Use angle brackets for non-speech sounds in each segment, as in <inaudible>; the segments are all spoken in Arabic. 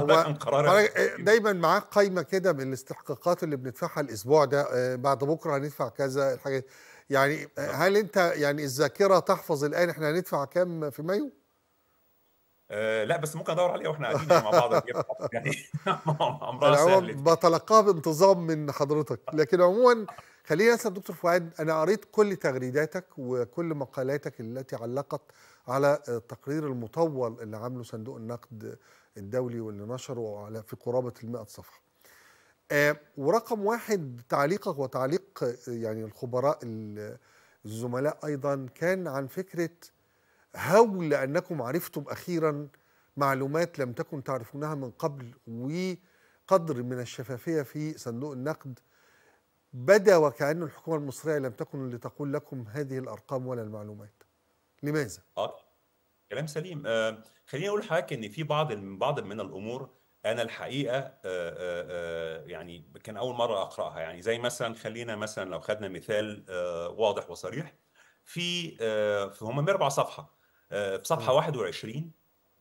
هو آه، دايما معاك قايمه كده من الاستحقاقات اللي بندفعها الاسبوع ده آه، بعد بكره هندفع كذا الحاجات يعني آه، نعم. هل انت يعني الذاكره تحفظ الان احنا هندفع كام في مايو؟ آه، لا بس ممكن ادور عليه واحنا قاعدين مع بعض <laughs> يعني <laughs> امرها بتلقاها بانتظام من حضرتك لكن عموما خلينا اسال دكتور فؤاد انا قريت كل تغريداتك وكل مقالاتك التي علقت على التقرير المطول اللي عامله صندوق النقد الدولي واللي نشره على في قرابه ال صفحه آه، ورقم واحد تعليقك وتعليق يعني الخبراء الزملاء ايضا كان عن فكره هول أنكم عرفتم أخيرا معلومات لم تكن تعرفونها من قبل وقدر من الشفافية في صندوق النقد بدا وكأن الحكومة المصرية لم تكن لتقول لكم هذه الأرقام ولا المعلومات لماذا؟ آه. كلام سليم آه خليني أقول لحضرتك إن في بعض بعض من الأمور أنا الحقيقة آه،, آه آه يعني كان أول مرة أقرأها يعني زي مثلا خلينا مثلا لو خدنا مثال آه واضح وصريح في آه، في هم أربع صفحة آه، في صفحه 21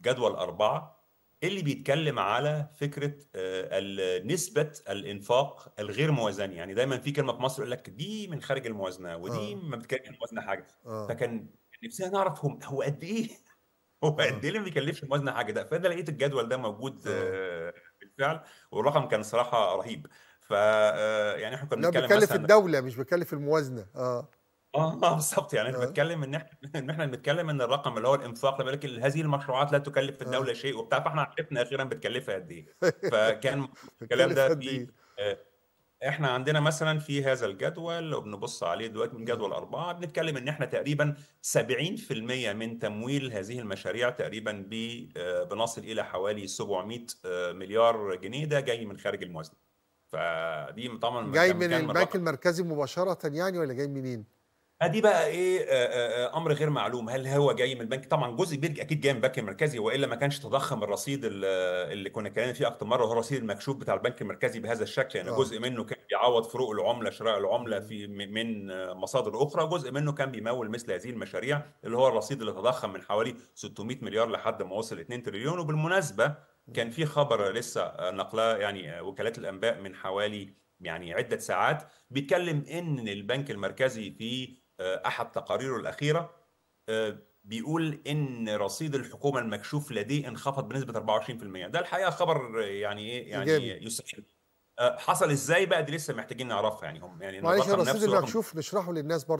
جدول أربعة اللي بيتكلم على فكره آه، نسبه الانفاق الغير موازنه يعني دايما في كلمه في مصر يقول لك دي من خارج الموازنه ودي آه. ما بتكلمش الموازنة حاجه فكان نفسنا نعرف هم هو قد ايه <laughs> هو قد ايه اللي ما بيكلفش الموازنه حاجه ده فانا لقيت الجدول ده موجود بالفعل والرقم كان صراحه رهيب ف يعني احنا كنا بنتكلم بيكلف الدوله مش بيكلف الموازنه اه اه اه بالظبط يعني انا آه. بتكلم ان احنا <laughs> ان احنا بنتكلم ان الرقم اللي هو الانفاق بيقول لك هذه المشروعات لا تكلف في الدوله آه. شيء وبتاع فاحنا عرفنا اخيرا بتكلفها قد ايه <laughs> فكان الكلام ده في إيه. آه، احنا عندنا مثلا في هذا الجدول لو بنبص عليه دلوقتي من جدول أربعة بنتكلم ان احنا تقريبا 70% من تمويل هذه المشاريع تقريبا بنصل الى حوالي 700 مليار جنيه ده جاي من خارج الموازنه فدي طبعا جاي من البنك المركزي مباشره يعني ولا جاي منين؟ ادي بقى ايه آآ آه، آآ آه، آه، امر غير معلوم هل هو جاي من البنك طبعا جزء كبير اكيد جاي من البنك المركزي والا ما كانش تضخم الرصيد اللي كنا اتكلمنا فيه اكتر مره هو الرصيد المكشوف بتاع البنك المركزي بهذا الشكل يعني أوه. جزء منه كان بيعوض فروق العمله شراء العمله في من مصادر اخرى جزء منه كان بيمول مثل هذه المشاريع اللي هو الرصيد اللي تضخم من حوالي 600 مليار لحد ما وصل 2 تريليون وبالمناسبه كان في خبر لسه نقلاه يعني وكالات الانباء من حوالي يعني عده ساعات بيتكلم ان البنك المركزي في احد تقاريره الاخيره آه، بيقول ان رصيد الحكومه المكشوف لديه انخفض بنسبه 24% ده الحقيقه خبر يعني ايه يعني يستحيل آه، حصل ازاي بقى دي لسه محتاجين نعرفها يعني هم يعني معلش الرصيد المكشوف نشرحه للناس برضه